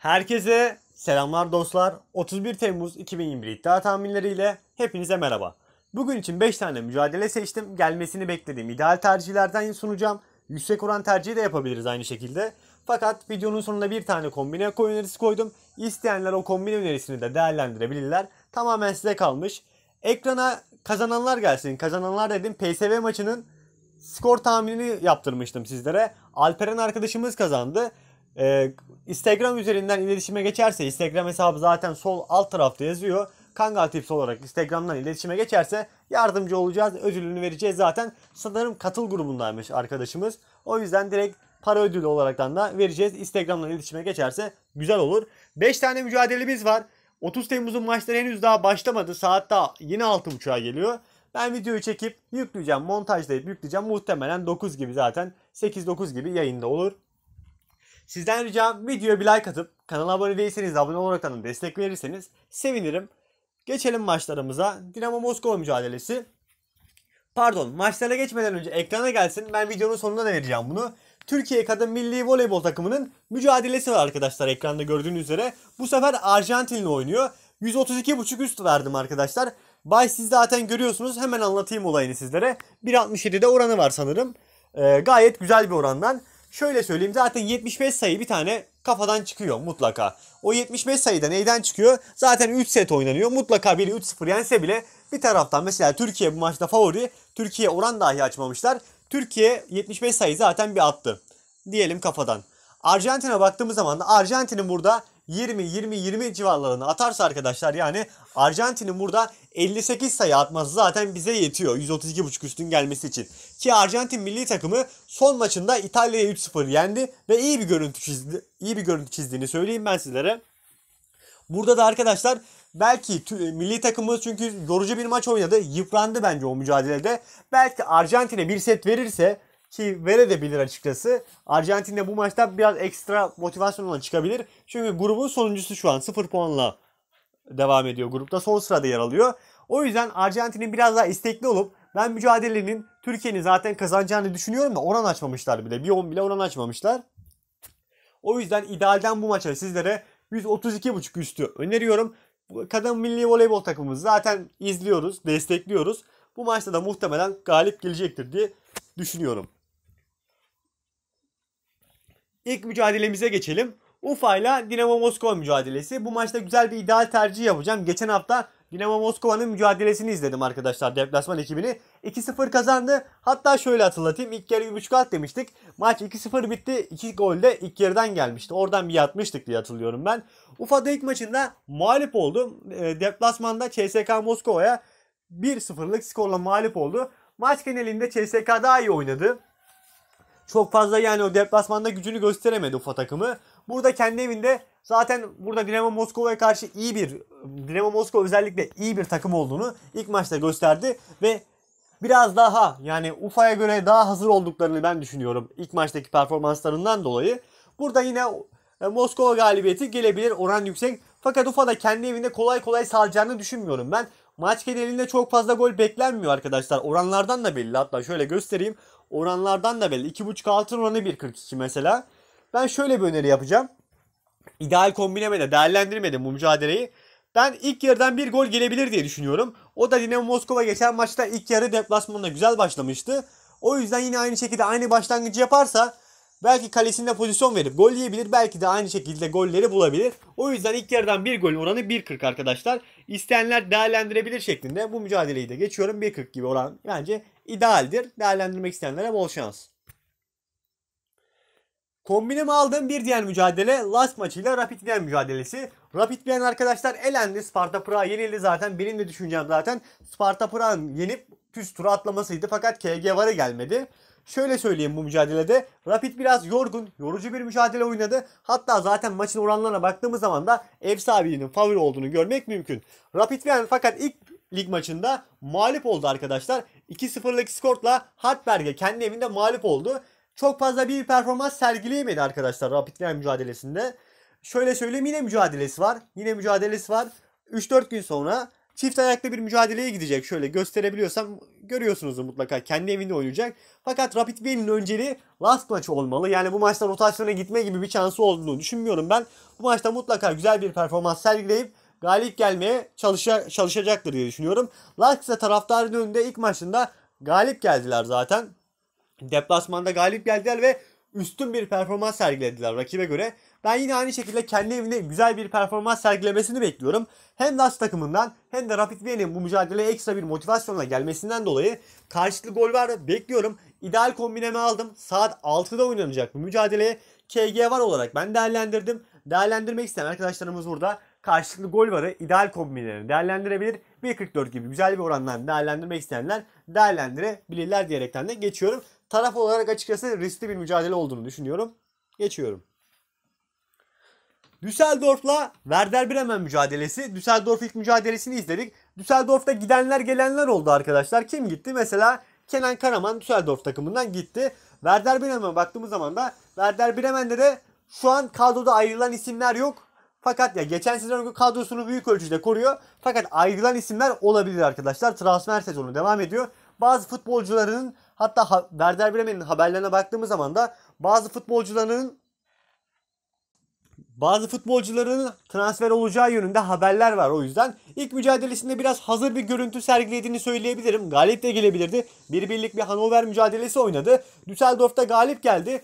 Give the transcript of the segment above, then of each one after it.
Herkese selamlar dostlar. 31 Temmuz 2021 iddia tahminleriyle hepinize merhaba. Bugün için 5 tane mücadele seçtim. Gelmesini beklediğim ideal tercihlerden sunacağım. Yüksek oran tercihi de yapabiliriz aynı şekilde. Fakat videonun sonunda bir tane kombine önerisi koydum. İsteyenler o kombine önerisini de değerlendirebilirler. Tamamen size kalmış. Ekrana kazananlar gelsin. Kazananlar dedim PSV maçının skor tahminini yaptırmıştım sizlere. Alperen arkadaşımız kazandı. Ee, Instagram üzerinden iletişime geçerse Instagram hesabı zaten sol alt tarafta yazıyor. Kangal Tips olarak Instagram'dan iletişime geçerse yardımcı olacağız. Ödülünü vereceğiz zaten. Sanırım katıl grubundaymış arkadaşımız. O yüzden direkt para ödülü olaraktan da vereceğiz. Instagram'dan iletişime geçerse güzel olur. 5 tane mücadelemiz var. 30 Temmuz'un maçları henüz daha başlamadı. Saat daha yine 6.30'a geliyor. Ben videoyu çekip yükleyeceğim. Montajlayıp yükleyeceğim. Muhtemelen 9 gibi zaten. 8-9 gibi yayında olur. Sizden ricam videoya bir like atıp kanala abone değilseniz abone olarak da destek verirseniz sevinirim. Geçelim maçlarımıza. Dinamo Moskova mücadelesi. Pardon maçlara geçmeden önce ekrana gelsin. Ben videonun sonunda da vereceğim bunu. Türkiye Kadın Milli Voleybol takımının mücadelesi var arkadaşlar ekranda gördüğünüz üzere. Bu sefer Arjantin'le oynuyor. 132.5 üst verdim arkadaşlar. Bay siz zaten görüyorsunuz. Hemen anlatayım olayını sizlere. 1.67'de oranı var sanırım. Ee, gayet güzel bir orandan. Şöyle söyleyeyim zaten 75 sayı bir tane kafadan çıkıyor mutlaka. O 75 sayı da neyden çıkıyor? Zaten 3 set oynanıyor. Mutlaka biri 3-0 yense bile bir taraftan mesela Türkiye bu maçta favori. Türkiye oran dahi açmamışlar. Türkiye 75 sayı zaten bir attı. Diyelim kafadan. Arjantin'e baktığımız zaman da Arjantin'in burada 20-20-20 civarlarını atarsa arkadaşlar yani Arjantin'in burada 58 sayı atması zaten bize yetiyor 132.5 üstün gelmesi için. Ki Arjantin milli takımı son maçında İtalya'ya 3-0 yendi ve iyi bir görüntü çizdi. iyi bir görüntü çizdiğini söyleyeyim ben sizlere. Burada da arkadaşlar belki e, milli takımımız çünkü yorucu bir maç oynadı. Yıprandı bence o mücadelede. Belki Arjantin'e bir set verirse ki verebilir açıkçası. Arjantin de bu maçta biraz ekstra motivasyonla çıkabilir. Çünkü grubun sonuncusu şu an 0 puanla devam ediyor. Grupta son sırada yer alıyor. O yüzden Arjantin'in biraz daha istekli olup ben mücadelenin Türkiye'nin zaten kazanacağını düşünüyorum da oran açmamışlar bile. Bir 10 bile oran açmamışlar. O yüzden idealden bu maça sizlere 132.5 üstü öneriyorum. Kadın milli voleybol takımımızı zaten izliyoruz, destekliyoruz. Bu maçta da muhtemelen galip gelecektir diye düşünüyorum. İlk mücadelemize geçelim. Ufa ile Dinamo Moskova mücadelesi. Bu maçta güzel bir ideal tercih yapacağım. Geçen hafta Dinamo Moskova'nın mücadelesini izledim arkadaşlar deplasman ekibini. 2-0 kazandı. Hatta şöyle hatırlatayım. İlk yarı 1.5 alt demiştik. Maç 2-0 bitti. 2 gol de ilk yarıdan gelmişti. Oradan bir yatmıştık diye hatırlıyorum ben. Ufa'da ilk maçında mağlup oldu. Ee, deplasmanda CSK Moskova'ya 1-0'lık skorla mağlup oldu. Maç genelinde CSK daha iyi oynadı çok fazla yani o deplasmanda gücünü gösteremedi Ufa takımı. Burada kendi evinde zaten burada Dinamo Moskova'ya karşı iyi bir Dinamo Moskova özellikle iyi bir takım olduğunu ilk maçta gösterdi ve biraz daha yani Ufa'ya göre daha hazır olduklarını ben düşünüyorum ilk maçtaki performanslarından dolayı. Burada yine e, Moskova galibiyeti gelebilir oran yüksek. Fakat Ufa da kendi evinde kolay kolay salacağını düşünmüyorum ben. Maç genelinde çok fazla gol beklenmiyor arkadaşlar. Oranlardan da belli. Hatta şöyle göstereyim. Oranlardan da belli. 2.5 altın oranı 1.42 mesela. Ben şöyle bir öneri yapacağım. İdeal kombinemede değerlendirmedim bu mücadeleyi. Ben ilk yarıdan bir gol gelebilir diye düşünüyorum. O da Dinamo Moskova geçen maçta ilk yarı deplasmanında güzel başlamıştı. O yüzden yine aynı şekilde aynı başlangıcı yaparsa belki kalesinde pozisyon verip gol yiyebilir. Belki de aynı şekilde golleri bulabilir. O yüzden ilk yarıdan bir gol oranı 1.40 arkadaşlar. İsteyenler değerlendirebilir şeklinde bu mücadeleyi de geçiyorum. 1.40 gibi oran bence idealdir. Değerlendirmek isteyenlere bol şans. Kombinimi aldığım bir diğer mücadele last maçıyla Rapid Wien mücadelesi. Rapid Wien arkadaşlar elendi. Sparta Praha yenildi zaten. Benim de düşüneceğim zaten Sparta Praha'nın yenip püs tura atlamasıydı. Fakat KG varı gelmedi. Şöyle söyleyeyim bu mücadelede Rapid biraz yorgun, yorucu bir mücadele oynadı. Hatta zaten maçın oranlarına baktığımız zaman da ev sahibinin favori olduğunu görmek mümkün. Rapid Wien fakat ilk lig maçında mağlup oldu arkadaşlar. 2-0'lık skorla Hartberg'e kendi evinde mağlup oldu. Çok fazla bir performans sergileyemedi arkadaşlar Rapidler mücadelesinde. Şöyle söyleyeyim yine mücadelesi var. Yine mücadelesi var. 3-4 gün sonra çift ayaklı bir mücadeleye gidecek. Şöyle gösterebiliyorsam görüyorsunuz mutlaka. Kendi evinde oynayacak. Fakat Rapid Wien'in önceliği last maç olmalı. Yani bu maçta rotasyona gitme gibi bir şansı olduğunu düşünmüyorum ben. Bu maçta mutlaka güzel bir performans sergileyip galip gelmeye çalışa, çalışacaktır diye düşünüyorum. Larksa taraftarın önünde ilk maçında galip geldiler zaten. Deplasmanda galip geldiler ve üstün bir performans sergilediler rakibe göre. Ben yine aynı şekilde kendi evinde güzel bir performans sergilemesini bekliyorum. Hem Las takımından hem de Rapid Viena'nın bu mücadeleye ekstra bir motivasyonla gelmesinden dolayı karşılıklı gol var bekliyorum. İdeal kombinemi aldım. Saat 6'da oynanacak bu mücadeleye. KG var olarak ben değerlendirdim. Değerlendirmek isteyen arkadaşlarımız burada karşılıklı gol varı ideal kombinlerini değerlendirebilir. 1.44 gibi güzel bir orandan değerlendirmek isteyenler değerlendirebilirler diyerekten de geçiyorum. Taraf olarak açıkçası riskli bir mücadele olduğunu düşünüyorum. Geçiyorum. Düsseldorf'la Werder Bremen mücadelesi. Düsseldorf ilk mücadelesini izledik. Düsseldorf'ta gidenler gelenler oldu arkadaşlar. Kim gitti? Mesela Kenan Karaman Düsseldorf takımından gitti. Werder Bremen'e baktığımız zaman da Werder Bremen'de de şu an kadroda ayrılan isimler yok. Fakat ya geçen sezonki kadrosunu büyük ölçüde koruyor. Fakat ayrılan isimler olabilir arkadaşlar. Transfer sezonu devam ediyor. Bazı futbolcuların hatta ha Werder Bremen'in haberlerine baktığımız zaman da bazı futbolcuların bazı futbolcuların transfer olacağı yönünde haberler var o yüzden. ilk mücadelesinde biraz hazır bir görüntü sergilediğini söyleyebilirim. Galip de gelebilirdi. Bir birlik bir Hanover mücadelesi oynadı. Düsseldorf'ta galip geldi.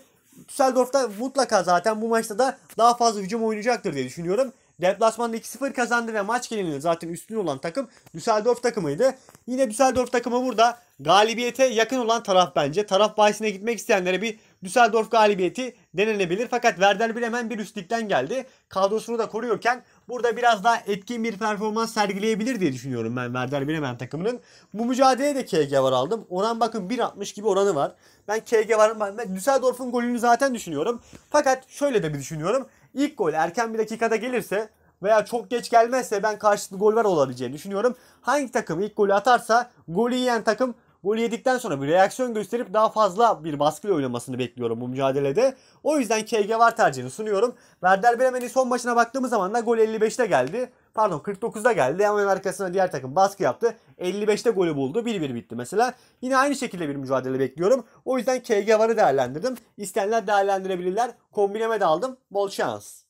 Düsseldorf'ta mutlaka zaten bu maçta da daha fazla hücum oynayacaktır diye düşünüyorum. Deplasmanda 2-0 kazandı ve maç genelinde zaten üstün olan takım Düsseldorf takımıydı. Yine Düsseldorf takımı burada galibiyete yakın olan taraf bence. Taraf bahisine gitmek isteyenlere bir Düsseldorf galibiyeti denenebilir. Fakat Werder Bremen bir üstlükten geldi. Kadrosunu da koruyorken Burada biraz daha etkin bir performans sergileyebilir diye düşünüyorum ben Werder Bremen takımının. Bu mücadeleye de KG var aldım. Oran bakın 1.60 gibi oranı var. Ben KG var. Ben Düsseldorf'un golünü zaten düşünüyorum. Fakat şöyle de bir düşünüyorum. İlk gol erken bir dakikada gelirse veya çok geç gelmezse ben karşılıklı gol var olabileceğini düşünüyorum. Hangi takım ilk golü atarsa golü yiyen takım Gol yedikten sonra bir reaksiyon gösterip daha fazla bir baskıyla oynamasını bekliyorum bu mücadelede. O yüzden KG var tercihini sunuyorum. Werder Bremen'in son maçına baktığımız zaman da gol 55'te geldi. Pardon 49'da geldi ama arkasına diğer takım baskı yaptı. 55'te golü buldu. 1-1 bitti mesela. Yine aynı şekilde bir mücadele bekliyorum. O yüzden KG varı değerlendirdim. İsteyenler değerlendirebilirler. Kombineme de aldım. Bol şans.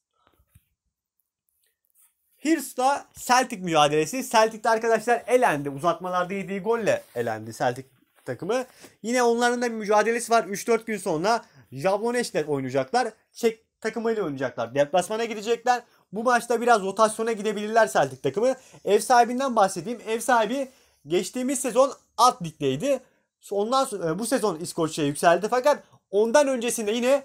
Hills'la Celtic mücadelesi. Celtic'te arkadaşlar elendi. Uzatmalarda yediği golle elendi Celtic takımı. Yine onların da bir mücadelesi var. 3-4 gün sonra Jabloneş'le oynayacaklar. Çek takımıyla oynayacaklar. Deplasmana gidecekler. Bu maçta biraz rotasyona gidebilirler Celtic takımı. Ev sahibinden bahsedeyim. Ev sahibi geçtiğimiz sezon alt ligdeydi. Ondan sonra, e, bu sezon İskoçya'ya yükseldi fakat ondan öncesinde yine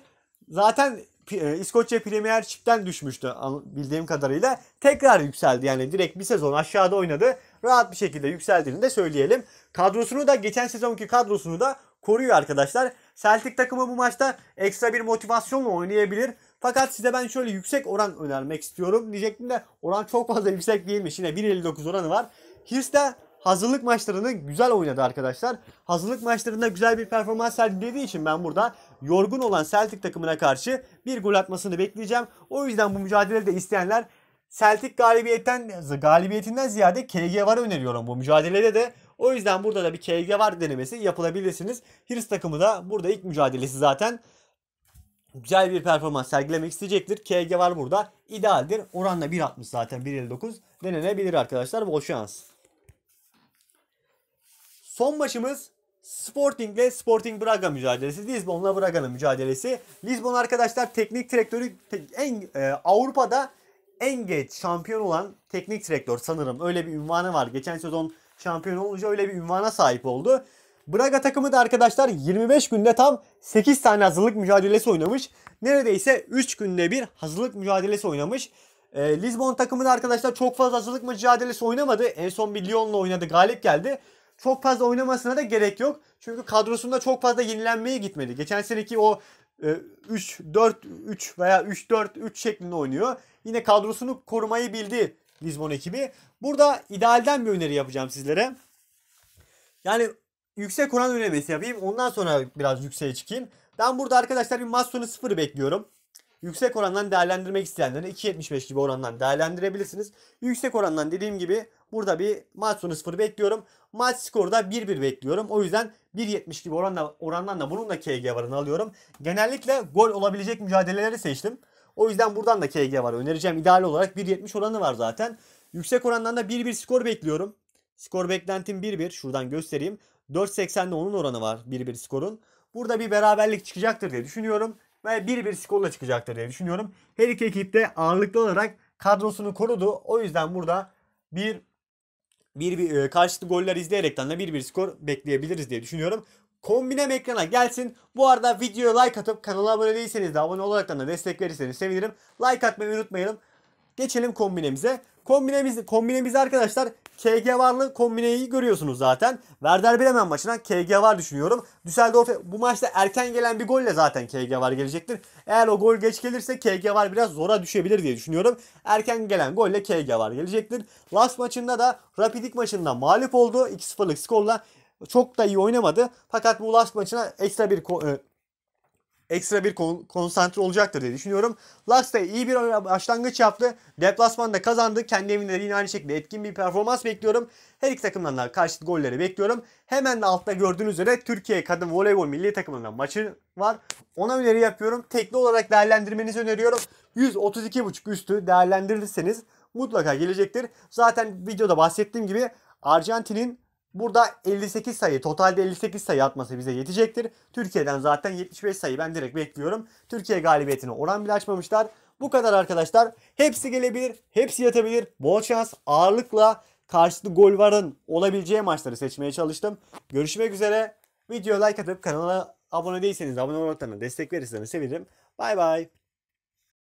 zaten e, İskoçya Premier Chip'ten düşmüştü bildiğim kadarıyla. Tekrar yükseldi yani direkt bir sezon aşağıda oynadı. Rahat bir şekilde yükseldiğini de söyleyelim. Kadrosunu da geçen sezonki kadrosunu da koruyor arkadaşlar. Celtic takımı bu maçta ekstra bir motivasyonla oynayabilir. Fakat size ben şöyle yüksek oran önermek istiyorum. Diyecektim de oran çok fazla yüksek değilmiş. Yine 1.59 oranı var. Hirs'te hazırlık maçlarını güzel oynadı arkadaşlar. Hazırlık maçlarında güzel bir performans sergilediği için ben burada yorgun olan Celtic takımına karşı bir gol atmasını bekleyeceğim. O yüzden bu mücadelede isteyenler Celtic galibiyetten galibiyetinden ziyade KG var öneriyorum bu mücadelede de. O yüzden burada da bir KG var denemesi yapılabilirsiniz. Hirs takımı da burada ilk mücadelesi zaten güzel bir performans sergilemek isteyecektir. KG var burada. İdealdir. Oranla 1.60 zaten 1.59 denenebilir arkadaşlar. Bol şans. Son maçımız Sporting ile Sporting Braga mücadelesi. Lisbon'la Braga'nın mücadelesi. Lisbon arkadaşlar teknik direktörü en e, Avrupa'da en geç şampiyon olan teknik direktör sanırım. Öyle bir ünvanı var. Geçen sezon şampiyon olunca öyle bir ünvana sahip oldu. Braga takımı da arkadaşlar 25 günde tam 8 tane hazırlık mücadelesi oynamış. Neredeyse 3 günde bir hazırlık mücadelesi oynamış. E, Lisbon takımı da arkadaşlar çok fazla hazırlık mücadelesi oynamadı. En son bir Lyon'la oynadı galip geldi çok fazla oynamasına da gerek yok. Çünkü kadrosunda çok fazla yenilenmeye gitmedi. Geçen seneki o 3-4-3 e, veya 3-4-3 şeklinde oynuyor. Yine kadrosunu korumayı bildi Lisbon ekibi. Burada idealden bir öneri yapacağım sizlere. Yani yüksek oran önermesi yapayım. Ondan sonra biraz yükseğe çıkayım. Ben burada arkadaşlar bir maç sonu 0 bekliyorum. Yüksek orandan değerlendirmek isteyenleri 2.75 gibi orandan değerlendirebilirsiniz. Yüksek orandan dediğim gibi Burada bir maç sonu 0 bekliyorum. Maç skoru da 1-1 bekliyorum. O yüzden 1.70 gibi oranla, orandan da bunun da KG varını alıyorum. Genellikle gol olabilecek mücadeleleri seçtim. O yüzden buradan da KG var. Önereceğim ideal olarak 1.70 oranı var zaten. Yüksek orandan da 1-1 skor bekliyorum. Skor beklentim 1-1. Şuradan göstereyim. 4.80'de onun oranı var 1-1 skorun. Burada bir beraberlik çıkacaktır diye düşünüyorum. Ve 1-1 skorla çıkacaktır diye düşünüyorum. Her iki ekip de ağırlıklı olarak kadrosunu korudu. O yüzden burada bir bir, bir e, karşılıklı goller izleyerekten de bir bir skor bekleyebiliriz diye düşünüyorum. Kombinem ekrana gelsin. Bu arada videoya like atıp kanala abone değilseniz de abone olarak da destek verirseniz sevinirim. Like atmayı unutmayalım. Geçelim kombinemize. Kombinemiz, kombinemiz arkadaşlar KG varlı kombineyi görüyorsunuz zaten. Werder Bremen maçına KG var düşünüyorum. Düsseldorf bu maçta erken gelen bir golle zaten KG var gelecektir. Eğer o gol geç gelirse KG var biraz zora düşebilir diye düşünüyorum. Erken gelen golle KG var gelecektir. Last maçında da Rapidik maçında mağlup oldu. 2-0'lık skorla çok da iyi oynamadı. Fakat bu last maçına ekstra bir e, ekstra bir kon konsantre olacaktır diye düşünüyorum. Lux da iyi bir başlangıç yaptı. Deplasmanda kazandı. Kendi evinde yine aynı şekilde etkin bir performans bekliyorum. Her iki takımdan da karşıt golleri bekliyorum. Hemen de altta gördüğünüz üzere Türkiye Kadın Voleybol Milli Takımı'ndan maçı var. Ona öneri yapıyorum. Tekli olarak değerlendirmenizi öneriyorum. 132.5 üstü değerlendirirseniz mutlaka gelecektir. Zaten videoda bahsettiğim gibi Arjantin'in Burada 58 sayı, totalde 58 sayı atması bize yetecektir. Türkiye'den zaten 75 sayı ben direkt bekliyorum. Türkiye galibiyetine oran bile açmamışlar. Bu kadar arkadaşlar. Hepsi gelebilir, hepsi yatabilir. Bol şans ağırlıkla karşılıklı gol varın olabileceği maçları seçmeye çalıştım. Görüşmek üzere. Videoya like atıp kanala abone değilseniz abone olmaktan destek verirseniz sevinirim. Bay bay.